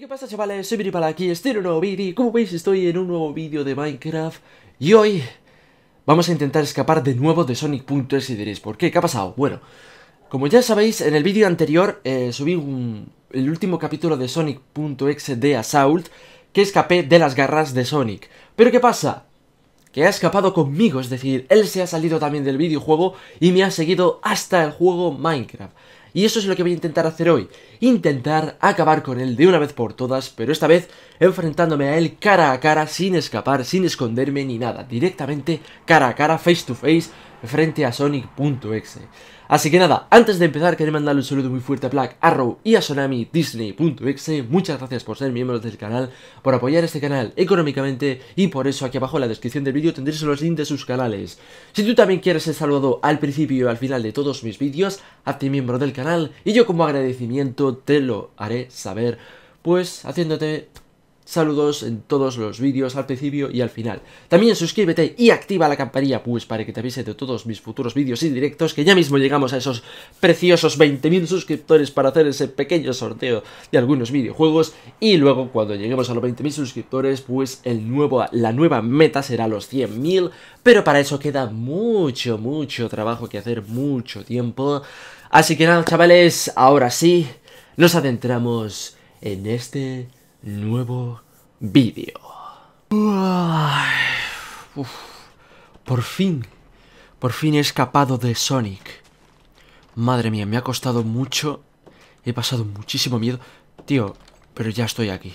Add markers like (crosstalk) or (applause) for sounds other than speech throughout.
qué pasa chavales? Soy para aquí, estoy en un nuevo vídeo Como veis estoy en un nuevo vídeo de Minecraft Y hoy vamos a intentar escapar de nuevo de Sonic.exe y diréis ¿Por qué? ¿Qué ha pasado? Bueno, como ya sabéis en el vídeo anterior eh, subí el último capítulo de Sonic.exe de Assault Que escapé de las garras de Sonic ¿Pero qué pasa? Que ha escapado conmigo, es decir, él se ha salido también del videojuego y me ha seguido hasta el juego Minecraft y eso es lo que voy a intentar hacer hoy, intentar acabar con él de una vez por todas, pero esta vez enfrentándome a él cara a cara, sin escapar, sin esconderme ni nada, directamente cara a cara, face to face, frente a Sonic.exe. Así que nada, antes de empezar quería mandarle un saludo muy fuerte a Black Arrow y a Sonami Muchas gracias por ser miembros del canal, por apoyar este canal económicamente y por eso aquí abajo en la descripción del vídeo tendréis los links de sus canales. Si tú también quieres ser saludado al principio y al final de todos mis vídeos, hazte miembro del canal y yo como agradecimiento te lo haré saber, pues haciéndote saludos en todos los vídeos al principio y al final. También suscríbete y activa la campanilla pues para que te avise de todos mis futuros vídeos y directos que ya mismo llegamos a esos preciosos 20.000 suscriptores para hacer ese pequeño sorteo de algunos videojuegos y luego cuando lleguemos a los 20.000 suscriptores pues el nuevo, la nueva meta será los 100.000 pero para eso queda mucho mucho trabajo que hacer mucho tiempo así que nada chavales ahora sí nos adentramos en este nuevo vídeo. Por fin, por fin he escapado de Sonic. Madre mía, me ha costado mucho. He pasado muchísimo miedo. Tío, pero ya estoy aquí.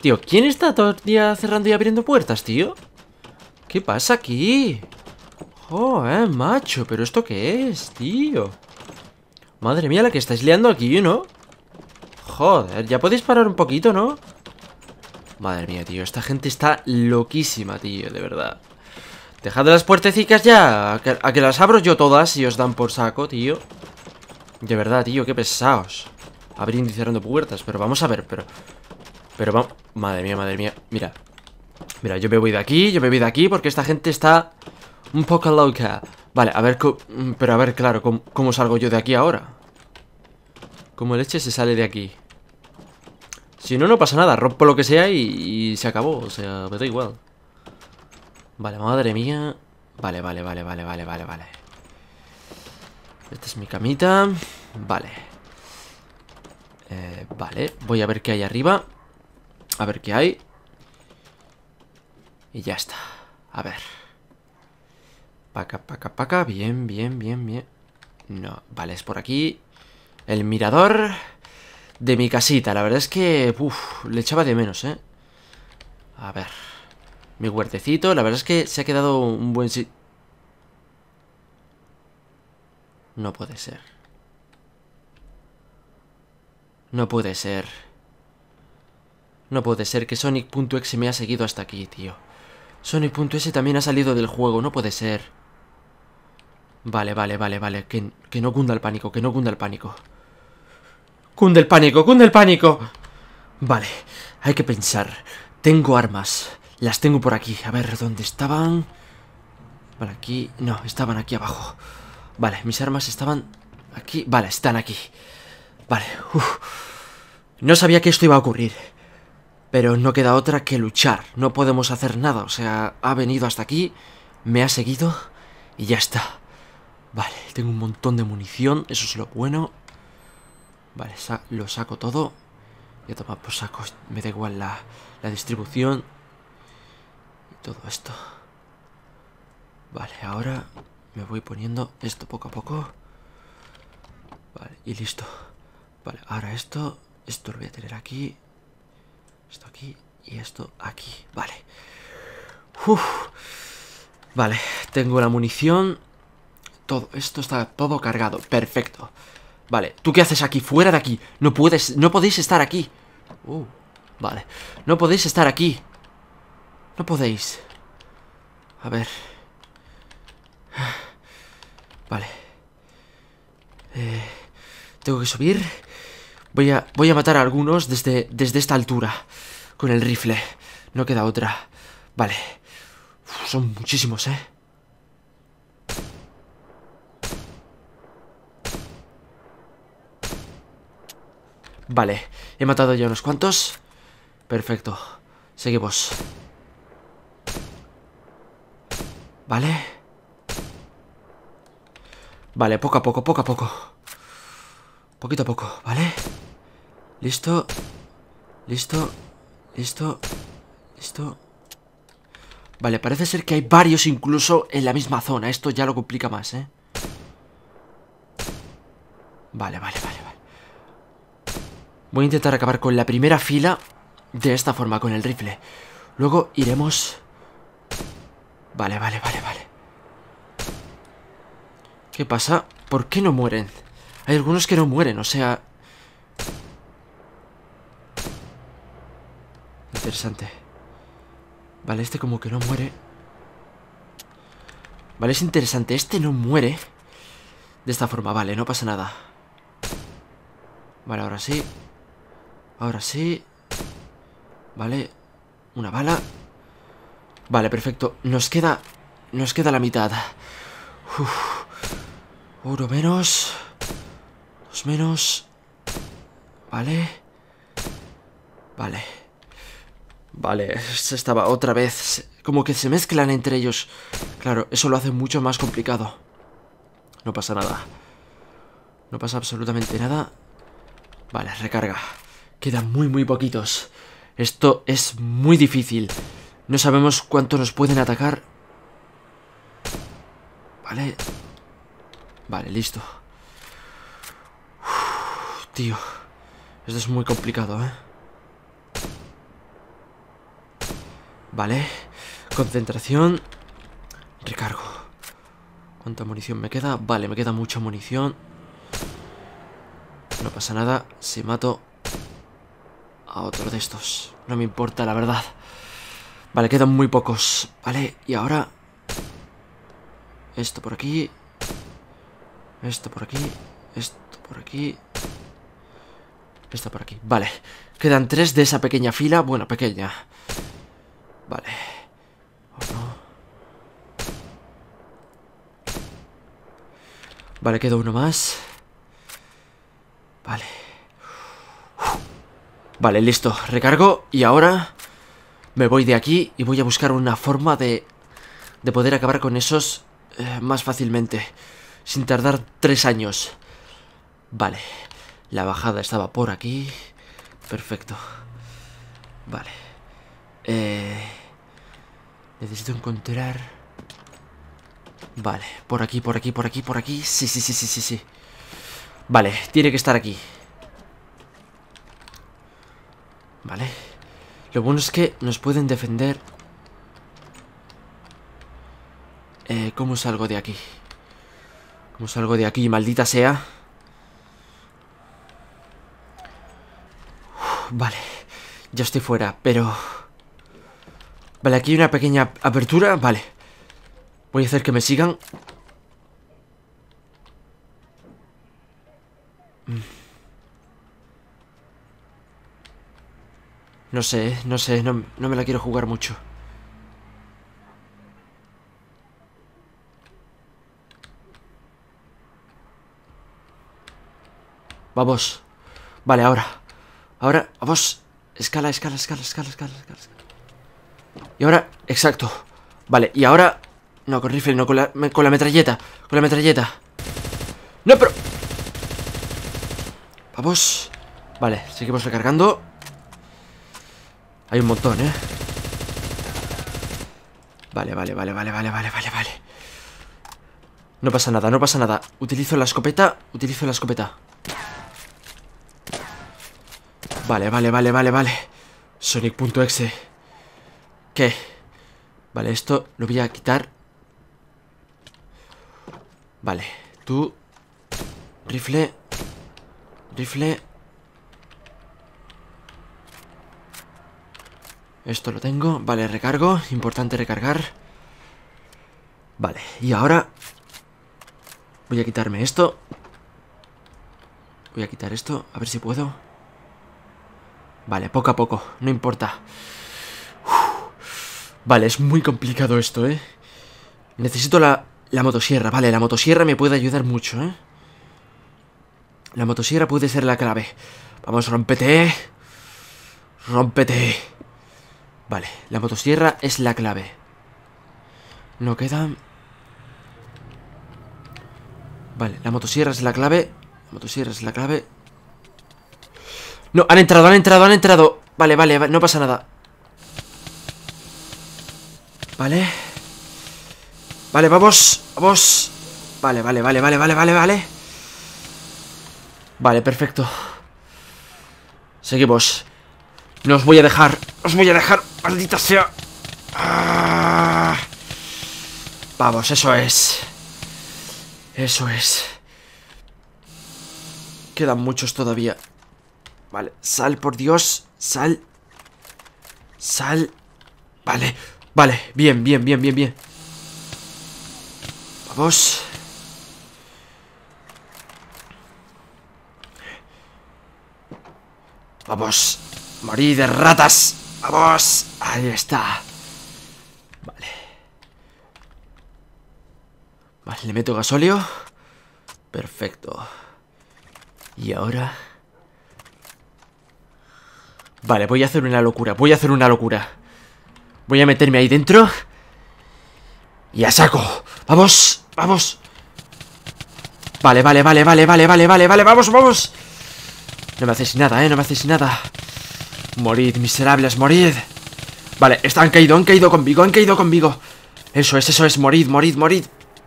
Tío, ¿quién está todo el día cerrando y abriendo puertas, tío? ¿Qué pasa aquí? Oh, eh, macho, ¿pero esto qué es, tío? Madre mía, la que estáis liando aquí, ¿no? Joder, ya podéis parar un poquito, ¿no? Madre mía, tío, esta gente está loquísima, tío, de verdad Dejad las puertecicas ya a que, las abro yo todas y os dan por saco, tío De verdad, tío, qué pesados Abriendo y cerrando puertas, pero vamos a ver, pero... Pero vamos... Madre mía, madre mía, mira Mira, yo me voy de aquí, yo me voy de aquí porque esta gente está un poco loca Vale, a ver, mm, pero a ver, claro, ¿cómo, salgo yo de aquí ahora? ¿Cómo leche se sale de aquí? Si no, no pasa nada. Rompo lo que sea y, se acabó. O sea, me da igual. Vale, madre mía. Vale, vale, vale, vale, vale, vale, vale. Esta es mi camita. Vale. Eh, vale, voy a ver qué hay arriba. A ver qué hay. Y ya está. A ver. Paca, paca, paca. Bien, bien, bien, bien. No, vale, es por aquí. El mirador de mi casita. La verdad es que, Uf, le echaba de menos, ¿eh? A ver. Mi huertecito, la verdad es que se ha quedado un buen sitio. No puede ser. No puede ser. No puede ser que Sonic.exe me ha seguido hasta aquí, tío. Sonic.exe también ha salido del juego, no puede ser. Vale, vale, vale, vale. Que, que no cunda el pánico, que no cunda el pánico. Cunde el pánico, cunde el pánico. Vale, hay que pensar. Tengo armas. Las tengo por aquí. A ver, ¿dónde estaban? Por aquí. No, estaban aquí abajo. Vale, mis armas estaban aquí. Vale, están aquí. Vale, No sabía que esto iba a ocurrir. Pero no queda otra que luchar. No podemos hacer nada. O sea, ha venido hasta aquí, me ha seguido y ya está. Vale, tengo un montón de munición, eso es lo bueno. Vale, lo saco todo. Ya toma, pues saco, me da igual la, distribución. Y todo esto. Vale, ahora me voy poniendo esto poco a poco. Vale, y listo. Vale, ahora esto, esto lo voy a tener aquí. Esto aquí y esto aquí. Vale. Vale, tengo la munición. Todo, esto está todo cargado. Perfecto. Vale, ¿tú qué haces aquí? Fuera de aquí No puedes, no podéis estar aquí uh, Vale, no podéis estar aquí No podéis A ver Vale eh, Tengo que subir voy a, voy a matar a algunos desde, desde esta altura Con el rifle No queda otra Vale Son muchísimos, eh Vale, he matado ya unos cuantos Perfecto Seguimos Vale Vale, poco a poco, poco a poco Poquito a poco, ¿vale? Listo Listo Listo Listo Vale, parece ser que hay varios incluso en la misma zona Esto ya lo complica más, ¿eh? Vale, vale, vale Voy a intentar acabar con la primera fila de esta forma, con el rifle. Luego iremos... Vale, vale, vale, vale. ¿Qué pasa? ¿Por qué no mueren? Hay algunos que no mueren, o sea... Interesante. Vale, este como que no muere. Vale, es interesante. Este no muere. De esta forma, vale, no pasa nada. Vale, ahora sí. Ahora sí. Vale. Una bala. Vale, perfecto. Nos queda... Nos queda la mitad. Uno menos. Dos menos. Vale. Vale. Vale, se estaba otra vez... Como que se mezclan entre ellos. Claro, eso lo hace mucho más complicado. No pasa nada. No pasa absolutamente nada. Vale, recarga. Quedan muy, muy poquitos. Esto es muy difícil. No sabemos cuánto nos pueden atacar. Vale. Vale, listo. tío. Esto es muy complicado, ¿eh? Vale. Concentración. Recargo. ¿Cuánta munición me queda? Vale, me queda mucha munición. No pasa nada. Si mato a otro de estos. No me importa, la verdad. Vale, quedan muy pocos. Vale, y ahora... Esto por aquí. Esto por aquí. Esto por aquí. Esto por aquí. Vale. Quedan tres de esa pequeña fila. Bueno, pequeña. Vale. Vale, quedó uno más. Vale, listo, recargo y ahora me voy de aquí y voy a buscar una forma de, de poder acabar con esos eh, más fácilmente, sin tardar tres años. Vale, la bajada estaba por aquí, perfecto. Vale. Eh, necesito encontrar... Vale, por aquí, por aquí, por aquí, por aquí. Sí, sí, sí, sí, sí, sí. Vale, tiene que estar aquí. Vale. Lo bueno es que nos pueden defender. Eh, ¿Cómo salgo de aquí? ¿Cómo salgo de aquí? Maldita sea. vale. Ya estoy fuera, pero... Vale, aquí hay una pequeña apertura. Vale. Voy a hacer que me sigan. No sé, no sé, no, me la quiero jugar mucho. Vamos. Vale, ahora. Ahora, vamos. Escala, escala, escala, escala, escala, escala. Y ahora, exacto. Vale, y ahora... No, con rifle, no, con la, con la metralleta. Con la metralleta. No, pero... Vamos. Vale, seguimos recargando. Hay un montón, ¿eh? Vale, vale, vale, vale, vale, vale, vale, vale. No pasa nada, no pasa nada. Utilizo la escopeta, utilizo la escopeta. Vale, vale, vale, vale, vale. Sonic.exe. ¿Qué? Vale, esto lo voy a quitar. Vale, tú... Rifle. Rifle. Esto lo tengo. Vale, recargo. Importante recargar. Vale, y ahora... Voy a quitarme esto. Voy a quitar esto, a ver si puedo. Vale, poco a poco, no importa. Vale, es muy complicado esto, ¿eh? Necesito la, la motosierra. Vale, la motosierra me puede ayudar mucho, ¿eh? La motosierra puede ser la clave. Vamos, rompete Rompete Vale, la motosierra es la clave. No quedan... Vale, la motosierra es la clave. La motosierra es la clave. No, han entrado, han entrado, han entrado. Vale, vale, no pasa nada. Vale. Vale, vamos, vamos. Vale, vale, vale, vale, vale, vale, vale. Vale, perfecto. Seguimos. No os voy a dejar. Os voy a dejar. Maldita sea. Ah. Vamos, eso es. Eso es. Quedan muchos todavía. Vale, sal, por Dios. Sal. Sal. Vale, vale. Bien, bien, bien, bien, bien. Vamos. Vamos. Morí de ratas. Vamos. Ahí está. Vale. Vale, le meto gasóleo. Perfecto. Y ahora... Vale, voy a hacer una locura. Voy a hacer una locura. Voy a meterme ahí dentro. Y a saco. Vamos, vamos. Vale, vale, vale, vale, vale, vale, vale, vale, vamos, vamos. No me haces nada, eh, no me haces nada. Morid, miserables, morid. Vale, están han caído, han caído conmigo, han caído conmigo. Eso es, eso es, morid, morid, morid.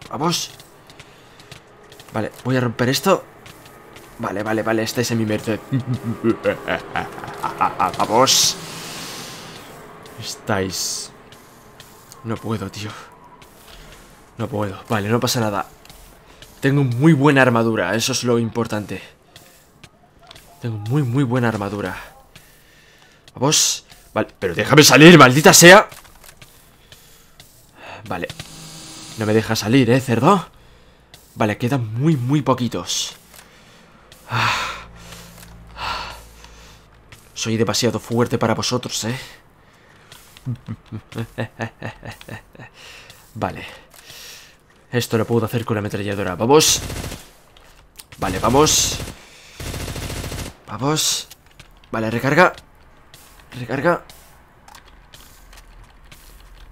Vamos. Vale, voy a romper esto. Vale, vale, vale, estáis en mi merced. (laughs) Vamos. Estáis... No puedo, tío. No puedo. Vale, no pasa nada. Tengo muy buena armadura, eso es lo importante. Tengo muy, muy buena armadura. Vamos. Vale, pero déjame salir, maldita sea. Vale. No me deja salir, ¿eh, cerdo? Vale, quedan muy, muy poquitos. Soy demasiado fuerte para vosotros, ¿eh? Vale. Esto lo puedo hacer con la ametralladora. ¡Vamos! Vale, vamos. Vamos. Vale, recarga. Recarga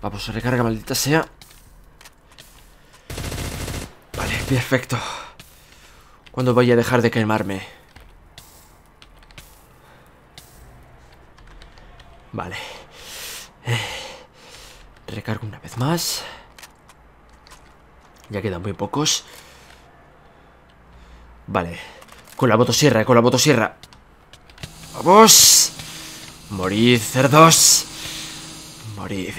Vamos, a recarga, maldita sea Vale, perfecto ¿Cuándo voy a dejar de quemarme? Vale eh, Recargo una vez más Ya quedan muy pocos Vale Con la motosierra, con la motosierra ¡Vamos! Morid, cerdos. Morid.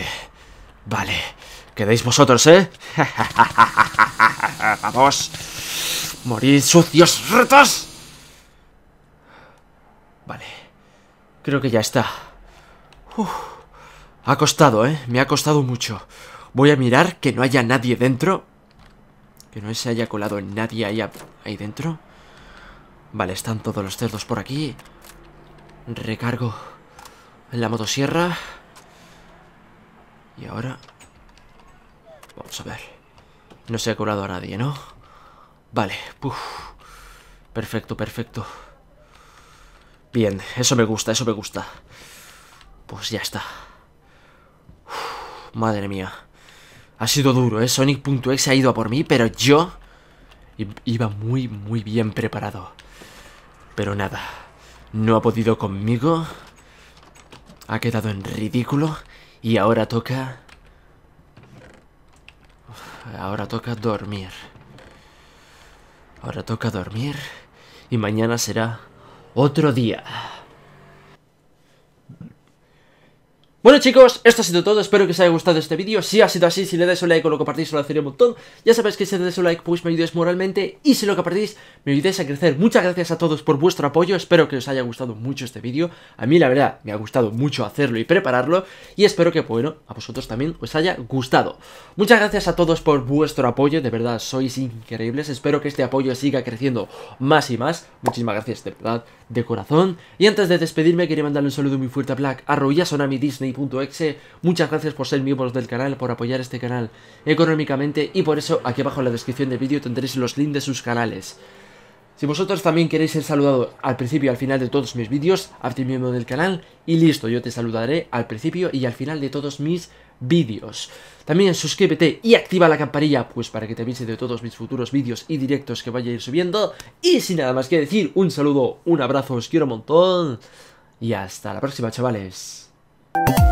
Vale. quedéis vosotros, ¿eh? (laughs) Vamos. Morid, sucios retos. Vale. Creo que ya está. Ha costado, ¿eh? Me ha costado mucho. Voy a mirar que no haya nadie dentro. Que no se haya colado nadie ahí, ahí dentro. Vale, están todos los cerdos por aquí. Recargo la motosierra. Y ahora... Vamos a ver. No se ha curado a nadie, ¿no? Vale, Perfecto, perfecto. Bien, eso me gusta, eso me gusta. Pues ya está. madre mía. Ha sido duro, ¿eh? Sonic.exe ha ido a por mí, pero yo... Iba muy, muy bien preparado. Pero nada, no ha podido conmigo... Ha quedado en ridículo y ahora toca... Ahora toca dormir. Ahora toca dormir y mañana será otro día. Bueno chicos, esto ha sido todo, espero que os haya gustado este vídeo, si ha sido así, si le dais un like o lo compartís, lo haceré un montón, ya sabéis que si le dais un like, pues me ayudáis moralmente, y si lo compartís, me ayudáis a crecer, muchas gracias a todos por vuestro apoyo, espero que os haya gustado mucho este vídeo, a mí la verdad, me ha gustado mucho hacerlo y prepararlo, y espero que, bueno, a vosotros también os haya gustado. Muchas gracias a todos por vuestro apoyo, de verdad, sois increíbles, espero que este apoyo siga creciendo más y más, muchísimas gracias de verdad, de corazón, y antes de despedirme, quería mandarle un saludo muy fuerte a Black, a Sonami, Disney, Muchas gracias por ser miembros del canal, por apoyar este canal económicamente y por eso aquí abajo en la descripción del vídeo tendréis los links de sus canales. Si vosotros también queréis ser saludado al principio y al final de todos mis vídeos, hazte miembro del canal y listo, yo te saludaré al principio y al final de todos mis vídeos. También suscríbete y activa la campanilla, pues para que te avise de todos mis futuros vídeos y directos que vaya a ir subiendo. Y sin nada más que decir, un saludo, un abrazo, os quiero un montón y hasta la próxima, chavales. you